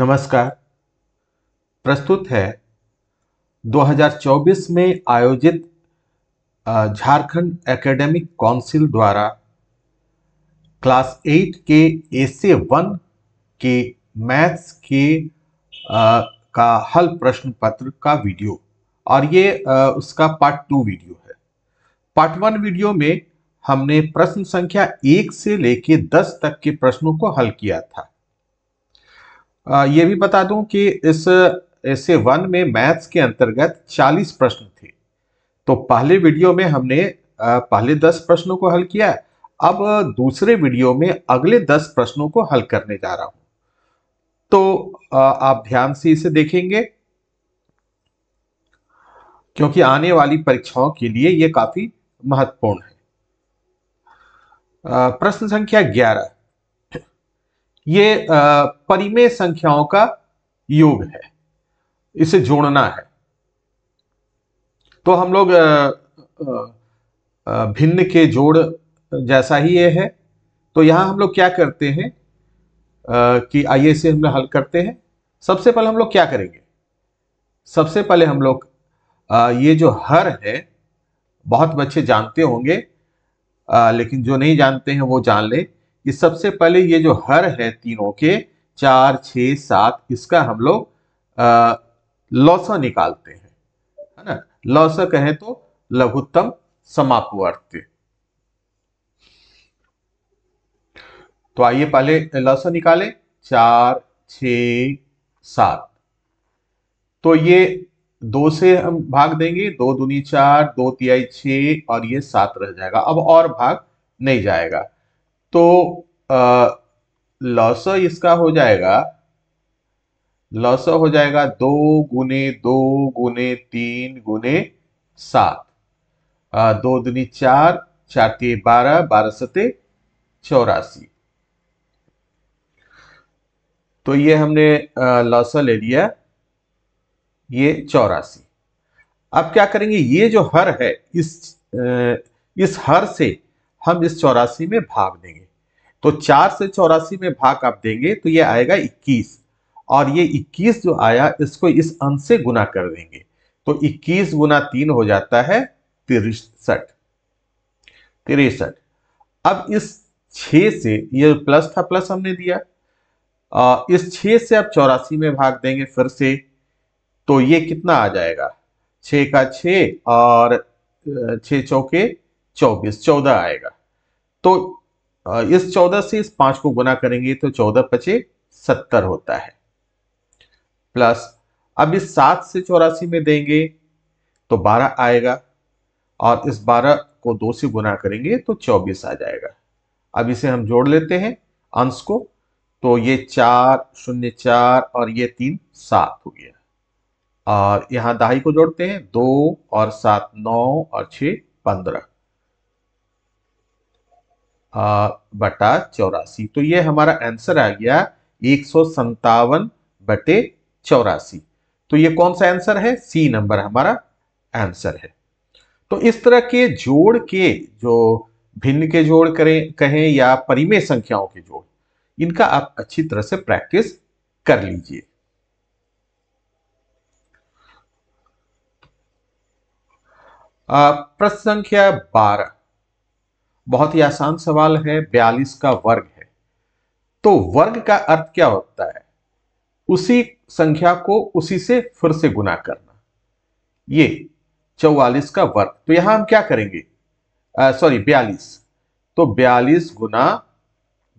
नमस्कार प्रस्तुत है 2024 में आयोजित झारखंड एकेडमिक काउंसिल द्वारा क्लास एट के एसे वन के मैथ्स के आ, का हल प्रश्न पत्र का वीडियो और ये आ, उसका पार्ट टू वीडियो है पार्ट वन वीडियो में हमने प्रश्न संख्या एक से लेके दस तक के प्रश्नों को हल किया था ये भी बता दूं कि इस ऐसे वन में मैथ्स के अंतर्गत 40 प्रश्न थे तो पहले वीडियो में हमने पहले 10 प्रश्नों को हल किया अब दूसरे वीडियो में अगले 10 प्रश्नों को हल करने जा रहा हूं तो आप ध्यान से इसे देखेंगे क्योंकि आने वाली परीक्षाओं के लिए यह काफी महत्वपूर्ण है प्रश्न संख्या ग्यारह ये परिमेय संख्याओं का योग है इसे जोड़ना है तो हम लोग भिन्न के जोड़ जैसा ही ये है तो यहां हम लोग क्या करते हैं कि आइए इसे हम लोग हल करते हैं सबसे पहले हम लोग क्या करेंगे सबसे पहले हम लोग ये जो हर है बहुत बच्चे जानते होंगे लेकिन जो नहीं जानते हैं वो जान लें कि सबसे पहले ये जो हर है तीनों के चार छ सात इसका हम लोग लौसा निकालते हैं है ना लौसा कहें तो लघुत्तम समापवर्त तो आइए पहले लौसा निकाले चार छ सात तो ये दो से हम भाग देंगे दो दुनी चार दो तिहाई छ और ये सात रह जाएगा अब और भाग नहीं जाएगा तो लॉस इसका हो जाएगा लॉस हो जाएगा दो गुने दो गुने तीन गुने सात दो दुनी चार चार के बारह बारह सते चौरासी तो ये हमने लॉस ले लिया ये चौरासी अब क्या करेंगे ये जो हर है इस इस हर से हम इस चौरासी में भाग देंगे तो चार से चौरासी में भाग आप देंगे तो ये आएगा इक्कीस और ये इक्कीस जो आया इसको इस अंश से गुना कर देंगे तो इक्कीस गुना तीन हो जाता है तिरसठ तिरसठ अब इस छ से ये प्लस था प्लस हमने दिया आ, इस छ से आप चौरासी में भाग देंगे फिर से तो ये कितना आ जाएगा छ का छ और छ चौके चौबीस चौदह आएगा तो इस चौदह से इस पांच को गुना करेंगे तो चौदह पचे सत्तर होता है प्लस अब इस सात से चौरासी में देंगे तो बारह आएगा और इस बारह को दो से गुना करेंगे तो चौबीस आ जाएगा अब इसे हम जोड़ लेते हैं अंश को तो ये चार शून्य चार और ये तीन सात हो गया और यहां दहाई को जोड़ते हैं दो और सात नौ और छ पंद्रह बटा चौरासी तो ये हमारा आंसर आ गया एक सौ संतावन बटे चौरासी तो ये कौन सा आंसर है सी नंबर हमारा आंसर है तो इस तरह के जोड़ के जो भिन्न के जोड़ करें कहें या परिमेय संख्याओं के जोड़ इनका आप अच्छी तरह से प्रैक्टिस कर लीजिए प्रश्न संख्या बारह बहुत ही आसान सवाल है बयालीस का वर्ग है तो वर्ग का अर्थ क्या होता है उसी संख्या को उसी से फिर से गुना करना ये चौवालीस का वर्ग तो यहां हम क्या करेंगे सॉरी बयालीस तो बयालीस गुना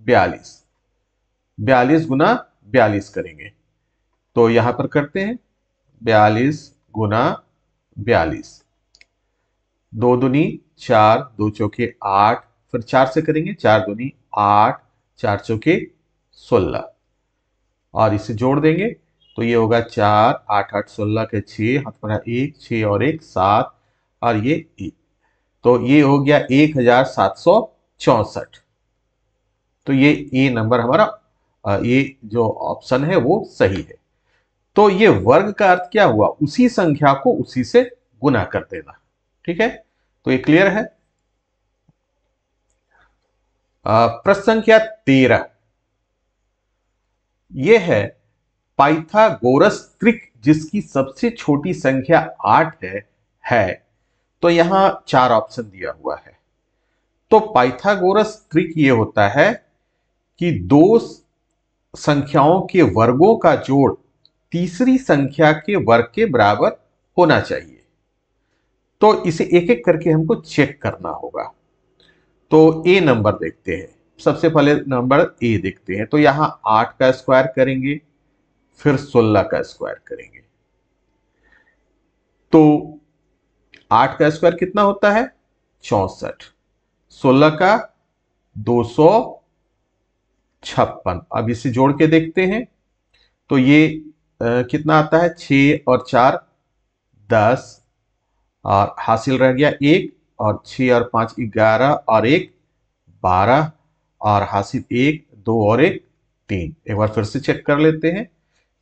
बयालीस बयालीस गुना बयालीस करेंगे तो यहां पर करते हैं बयालीस गुना बयालीस दो दुनी चार दो चौके आठ फिर चार से करेंगे चार दुनी आठ चार चौके सोलह और इसे जोड़ देंगे तो ये होगा चार आठ आठ सोलह के छ हाथ पर एक छ और एक सात और ये एक तो ये हो गया एक हजार सात सौ चौसठ तो ये ये नंबर हमारा ये जो ऑप्शन है वो सही है तो ये वर्ग का अर्थ क्या हुआ उसी संख्या को उसी से गुना कर देना ठीक है तो ये क्लियर है प्रश्न संख्या तेरह ये है पाइथागोरस त्रिक जिसकी सबसे छोटी संख्या आठ है है तो यहां चार ऑप्शन दिया हुआ है तो पाइथागोरस त्रिक ये होता है कि दो संख्याओं के वर्गों का जोड़ तीसरी संख्या के वर्ग के बराबर होना चाहिए तो इसे एक एक करके हमको चेक करना होगा तो ए नंबर देखते हैं सबसे पहले नंबर ए देखते हैं तो यहां आठ का स्क्वायर करेंगे फिर सोलह का स्क्वायर करेंगे तो आठ का स्क्वायर कितना होता है चौसठ सोलह का दो सौ छप्पन अब इसे जोड़ के देखते हैं तो ये आ, कितना आता है छ और चार दस और हासिल रह गया एक और छ और पाँच ग्यारह और एक बारह और हासिल एक दो और एक तीन एक बार फिर से चेक कर लेते हैं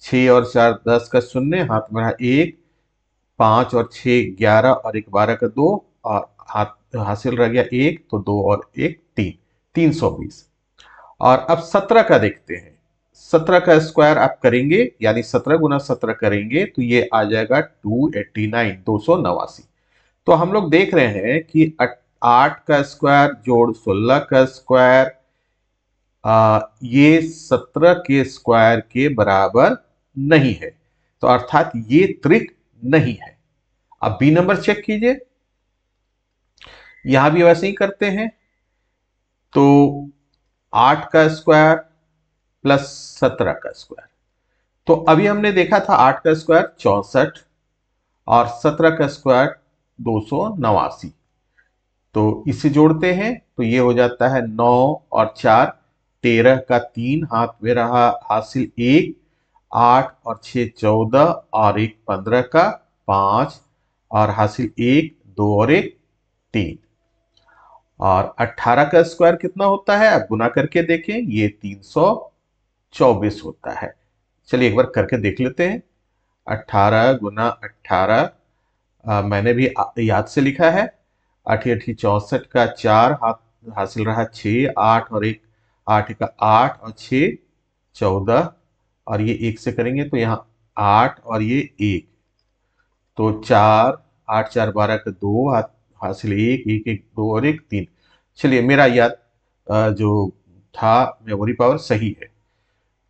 छ और चार दस का शून्य हाथ में रहा एक पांच और छ ग्यारह और एक बारह का दो और हाथ हासिल रह गया एक तो दो और एक तीन तीन सौ बीस और अब सत्रह का देखते हैं सत्रह का स्क्वायर आप करेंगे यानी सत्रह गुना सत्रह करेंगे तो ये आ जाएगा टू एट्टी नाइन दो सौ नवासी तो हम लोग देख रहे हैं कि आठ का स्क्वायर जोड़ सोलह का स्क्वायर ये सत्रह के स्क्वायर के बराबर नहीं है तो अर्थात ये त्रिक नहीं है अब बी नंबर चेक कीजिए यहां भी वैसे ही करते हैं तो आठ का स्क्वायर प्लस सत्रह का स्क्वायर तो अभी हमने देखा था आठ का स्क्वायर चौसठ और सत्रह का स्क्वायर दो सौ नवासी तो इसे जोड़ते हैं तो ये हो जाता है नौ और चार तेरह का तीन हाथ में रहा हासिल एक आठ और छ चौदह और एक पंद्रह का पांच और हासिल एक दो और एक तीन और अठारह का स्क्वायर कितना होता है अब गुना करके देखें ये तीन सौ चौबीस होता है चलिए एक बार करके देख लेते हैं 18 गुना अट्ठारह मैंने भी याद से लिखा है अठी अठी चौसठ का चार हाथ हासिल रहा छ आठ और एक आठ का आठ और छ चौदह और ये एक से करेंगे तो यहाँ आठ और ये एक तो चार आठ चार बारह का दो हाथ हासिल एक एक एक दो और एक तीन चलिए मेरा याद जो था मेमोरी पावर सही है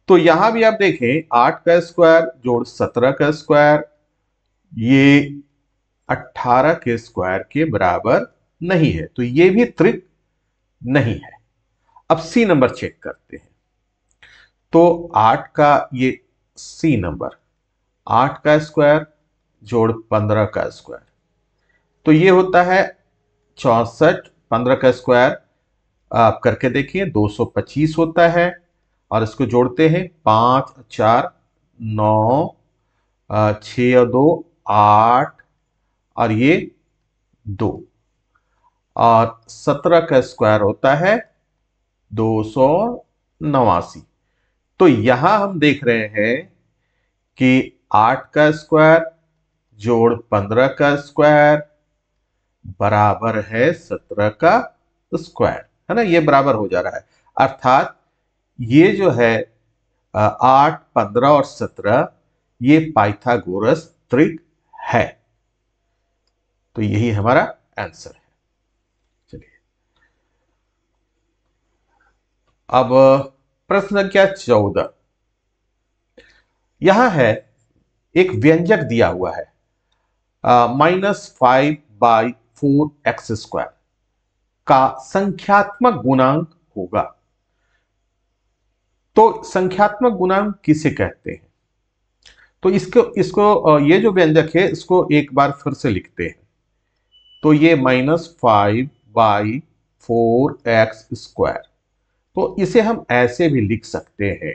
तो यहां भी आप देखें आठ का स्क्वायर जोड़ सत्रह का स्क्वायर ये अट्ठारह के स्क्वायर के बराबर नहीं है तो ये भी त्रिक नहीं है अब सी नंबर चेक करते हैं तो आठ का ये सी नंबर आठ का स्क्वायर जोड़ पंद्रह का स्क्वायर तो ये होता है चौसठ पंद्रह का स्क्वायर आप करके देखिए दो सौ पच्चीस होता है और इसको जोड़ते हैं पाँच चार नौ छ दो आठ और ये दो और सत्रह का स्क्वायर होता है दो सौ नवासी तो यहां हम देख रहे हैं कि आठ का स्क्वायर जोड़ पंद्रह का स्क्वायर बराबर है सत्रह का स्क्वायर है ना ये बराबर हो जा रहा है अर्थात ये जो है आठ पंद्रह और सत्रह ये पाइथागोरस त्रिक है तो यही हमारा आंसर है चलिए अब प्रश्न क्या चौदह यहां है एक व्यंजक दिया हुआ है minus five by four X square का संख्यात्मक गुणांक होगा तो संख्यात्मक गुणांक किसे कहते हैं तो इसको इसको ये जो व्यंजक है इसको एक बार फिर से लिखते हैं तो ये minus five by four X square तो इसे हम ऐसे भी लिख सकते हैं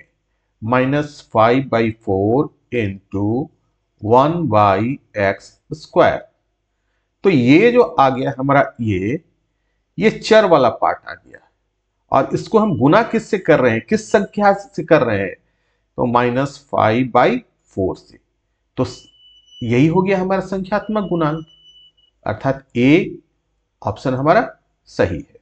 minus five by four into one by X square तो ये जो आ गया हमारा ये ये चर वाला पार्ट आ गया और इसको हम गुना किस से कर रहे हैं किस संख्या से कर रहे हैं तो माइनस फाइव बाई फोर से तो यही हो गया हमारा संख्यात्मक गुणांक अर्थात ए ऑप्शन हमारा सही है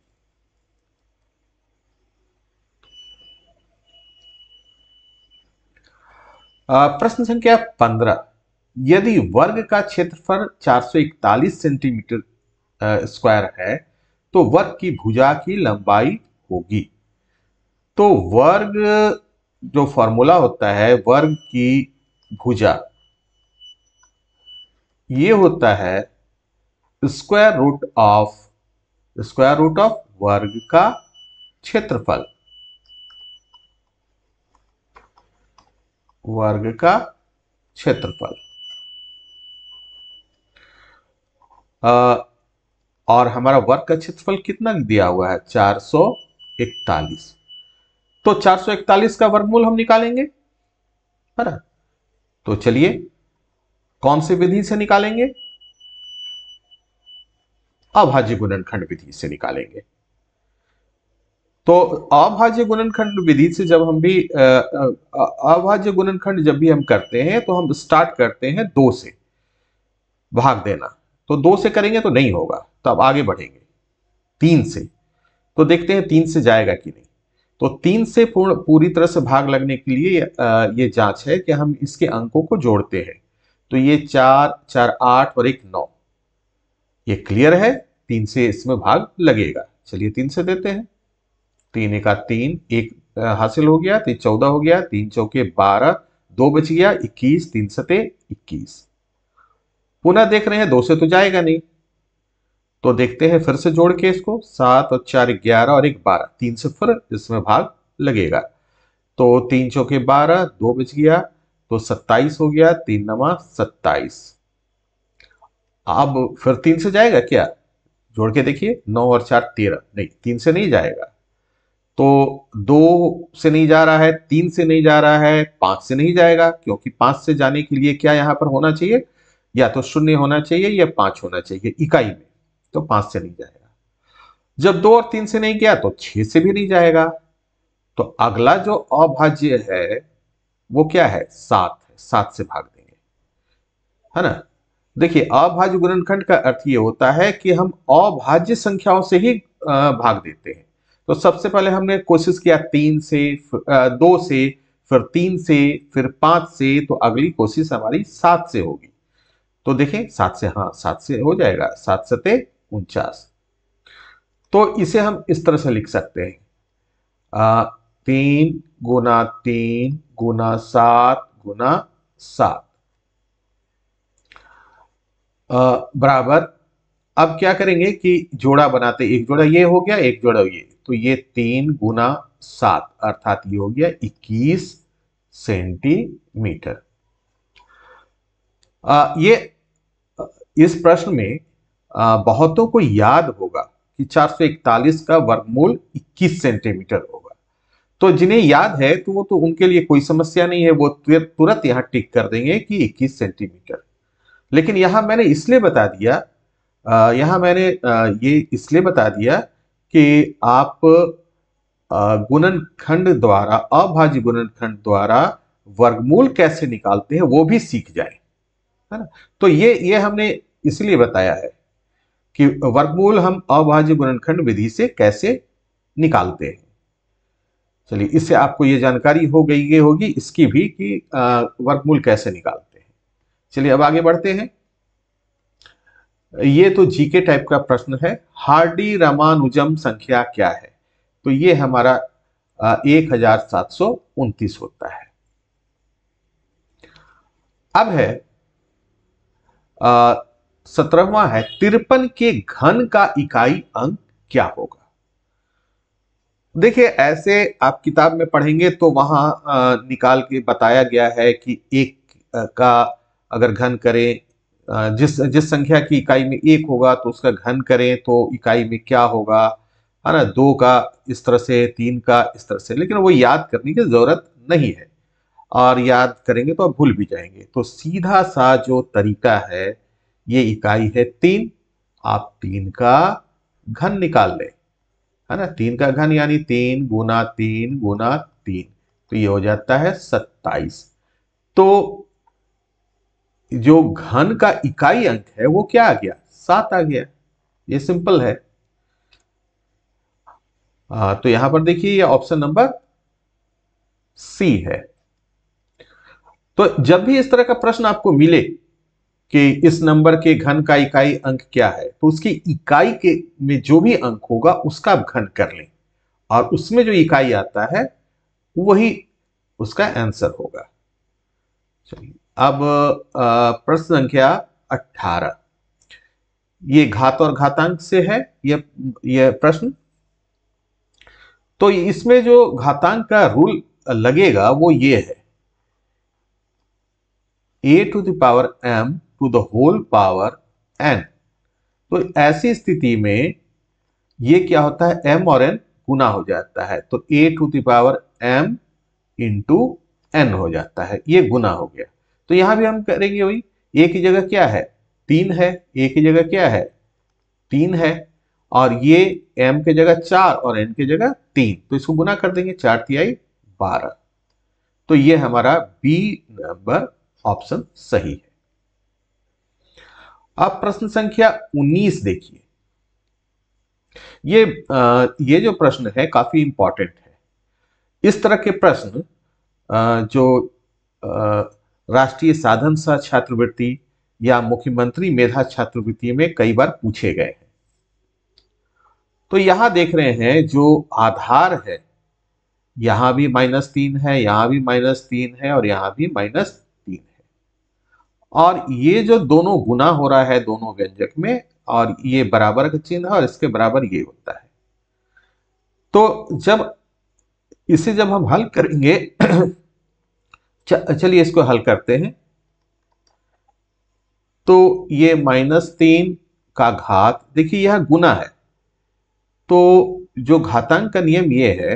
प्रश्न संख्या पंद्रह यदि वर्ग का क्षेत्रफल 441 सेंटीमीटर स्क्वायर है तो वर्ग की भुजा की लंबाई होगी तो वर्ग जो फॉर्मूला होता है वर्ग की भुजा ये होता है square root of square root of वर्ग का क्षेत्रफल वर्ग का क्षेत्रफल और हमारा वर्ग का क्षेत्रफल कितना दिया हुआ है चार सौ इकतालीस तो 441 का वर्गमूल हम निकालेंगे ना तो चलिए कौन सी विधि से निकालेंगे अभाज्य गुणनखंड विधि से निकालेंगे तो अभाज्य गुणनखंड विधि से जब हम भी अभाज्य गुणनखंड जब भी हम करते हैं तो हम स्टार्ट करते हैं दो से भाग देना तो दो से करेंगे तो नहीं होगा तब आगे बढ़ेंगे तीन से तो देखते हैं तीन से जाएगा कि नहीं तो तीन से पूर्ण पूरी तरह से भाग लगने के लिए ये जांच है कि हम इसके अंकों को जोड़ते हैं तो ये चार चार आठ और एक नौ ये क्लियर है तीन से इसमें भाग लगेगा चलिए तीन से देते हैं तीन एका तीन एक हासिल हो गया तीन चौदह हो गया तीन चौके बारह दो बच गया इक्कीस तीन सते इक्कीस पुनः देख रहे हैं दो से तो जाएगा नहीं तो देखते हैं फिर से जोड़ के इसको सात और चार ग्यारह और एक बारह तीन सिफर इसमें भाग लगेगा तो तीन चौके बारह दो बच गया तो सत्ताईस हो गया तीन नवा सत्ताईस अब फिर तीन से जाएगा क्या जोड़ के देखिए नौ और चार तेरह नहीं तीन से नहीं जाएगा तो दो से नहीं जा रहा है तीन से नहीं जा रहा है पांच से नहीं जाएगा क्योंकि पांच से जाने के लिए क्या यहां पर होना चाहिए या तो शून्य होना चाहिए या पांच होना चाहिए इकाई में तो पांच से नहीं जाएगा जब दो और तीन से नहीं गया तो छह से भी नहीं जाएगा तो अगला जो अभाज्य है वो क्या है सात है सात से भाग देंगे है ना देखिए अभाज्य गुणनखंड का अर्थ ये होता है कि हम अभाज्य संख्याओं से ही भाग देते हैं तो सबसे पहले हमने कोशिश किया तीन से दो से फिर तीन से फिर पांच से तो अगली कोशिश हमारी सात से होगी तो देखें सात से हाँ सात से हो जाएगा सात सते उनचास तो इसे हम इस तरह से लिख सकते हैं आ, तीन गुना तीन गुना सात गुना सात बराबर अब क्या करेंगे कि जोड़ा बनाते एक जोड़ा ये हो गया एक जोड़ा ये तो ये तीन गुना सात अर्थात ये हो गया इक्कीस सेंटीमीटर आ, ये इस प्रश्न में बहुतों को याद होगा कि 441 का वर्गमूल 21 सेंटीमीटर होगा तो जिन्हें याद है तो वो तो उनके लिए कोई समस्या नहीं है वो तुरंत यहाँ टिक कर देंगे कि 21 सेंटीमीटर लेकिन यहां मैंने इसलिए बता दिया यहां मैंने ये इसलिए बता दिया कि आप गुणनखंड द्वारा अभाज्य गुणनखंड द्वारा वर्गमूल कैसे निकालते हैं वो भी सीख जाए है ना तो ये ये हमने इसलिए बताया है कि वर्गमूल हम अभाज्य गुणनखंड विधि से कैसे निकालते हैं चलिए इससे आपको ये जानकारी हो गई होगी इसकी भी कि वर्गमूल कैसे निकालते हैं चलिए अब आगे बढ़ते हैं ये तो जीके टाइप का प्रश्न है हार्डी रामानुजम संख्या क्या है तो ये हमारा एक हजार सात सौ उनतीस होता है अब है आ, सत्रहवा है तिरपन के घन का इकाई अंक क्या होगा देखिए ऐसे आप किताब में पढ़ेंगे तो वहां निकाल के बताया गया है कि एक का अगर घन करें जिस जिस संख्या की इकाई में एक होगा तो उसका घन करें तो इकाई में क्या होगा है ना दो का इस तरह से तीन का इस तरह से लेकिन वो याद करने की ज़रूरत नहीं है और याद करेंगे तो आप भूल भी जाएंगे तो सीधा सा जो तरीका है ये इकाई है तीन आप तीन का घन निकाल लें है ना तीन का घन यानी तीन गुना तीन गुना तीन तो ये हो जाता है सत्ताईस तो जो घन का इकाई अंक है वो क्या आ गया सात आ गया ये सिंपल है आ, तो यहां पर देखिए ये ऑप्शन नंबर सी है तो जब भी इस तरह का प्रश्न आपको मिले कि इस नंबर के घन का इकाई अंक क्या है तो उसकी इकाई के में जो भी अंक होगा उसका घन कर लें और उसमें जो इकाई आता है वही उसका आंसर होगा चलिए अब प्रश्न संख्या 18 ये घात और घातांक से है यह यह प्रश्न तो इसमें जो घातांक का रूल लगेगा वो ये है A to the power M to the whole power N तो ऐसी स्थिति में ये क्या होता है एम और एन गुना हो जाता है तो A to the power M into N हो जाता है ये गुना हो गया तो यहां भी हम करेंगे वही ए की जगह क्या है तीन है ए की जगह क्या है तीन है और ये एम के जगह चार और एन के जगह तीन तो इसको गुना कर देंगे चार तिहाई बारह तो ये हमारा बी नंबर ऑप्शन सही है अब प्रश्न संख्या 19 देखिए ये ये जो प्रश्न है काफी इंपॉर्टेंट है इस तरह के प्रश्न जो राष्ट्रीय साधन सा छात्रवृत्ति या मुख्यमंत्री मेधा छात्रवृत्ति में कई बार पूछे गए हैं तो यहां देख रहे हैं जो आधार है यहां भी माइनस तीन है यहां भी माइनस तीन है और यहां भी माइनस और ये जो दोनों गुना हो रहा है दोनों व्यंजक में और ये बराबर का चिन्ह है और इसके बराबर ये होता है तो जब इसे जब हम हल करेंगे चलिए इसको हल करते हैं तो ये माइनस तीन का घात देखिए यह गुना है तो जो घातांक का नियम ये है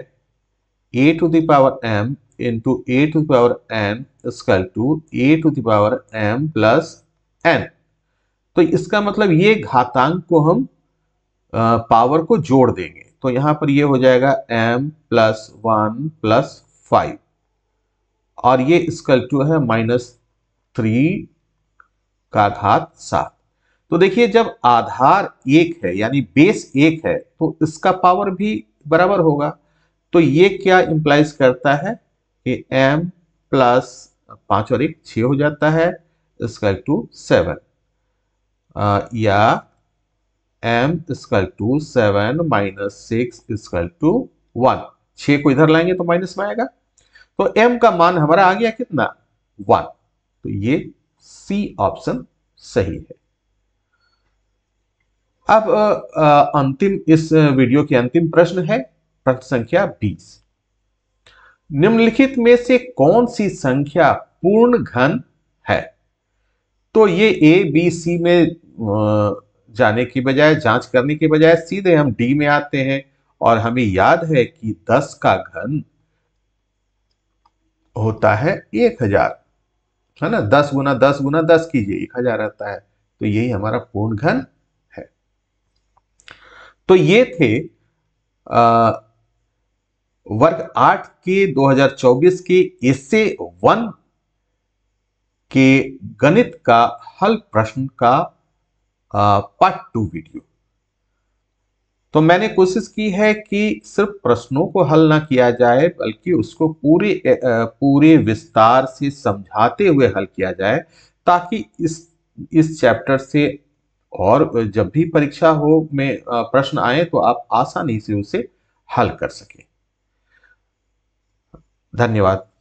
A to the power M into A to the power N square to A to the power M plus N तो इसका मतलब ये घातांक को हम आ, पावर को जोड़ देंगे तो यहां पर ये हो जाएगा M plus one plus five और ये स्कल टू है माइनस थ्री का घात सात तो देखिए जब आधार एक है यानी बेस एक है तो इसका पावर भी बराबर होगा तो ये क्या इंप्लाइज करता है कि m प्लस पांच और एक छ हो जाता है स्क्वायर टू सेवन या m square to seven minus six square to one छ को इधर लाएंगे तो माइनस में आएगा तो m का मान हमारा आ गया कितना वन तो ये सी ऑप्शन सही है अब अंतिम इस वीडियो के अंतिम प्रश्न है प्रश्न संख्या बीस निम्नलिखित में से कौन सी संख्या पूर्ण घन है तो ये ए बी सी में जाने की बजाय जांच करने की बजाय सीधे हम डी में आते हैं और हमें याद है कि 10 का घन होता है 1000 है ना 10 गुना 10 गुना 10 कीजिए 1000 आता है तो यही हमारा पूर्ण घन है तो ये थे अः वर्ग आठ के 2024 के ए वन के गणित का हल प्रश्न का पार्ट टू वीडियो तो मैंने कोशिश की है कि सिर्फ प्रश्नों को हल ना किया जाए बल्कि उसको पूरे पूरे विस्तार से समझाते हुए हल किया जाए ताकि इस इस चैप्टर से और जब भी परीक्षा हो में प्रश्न आए तो आप आसानी से उसे हल कर सकें धन्यवाद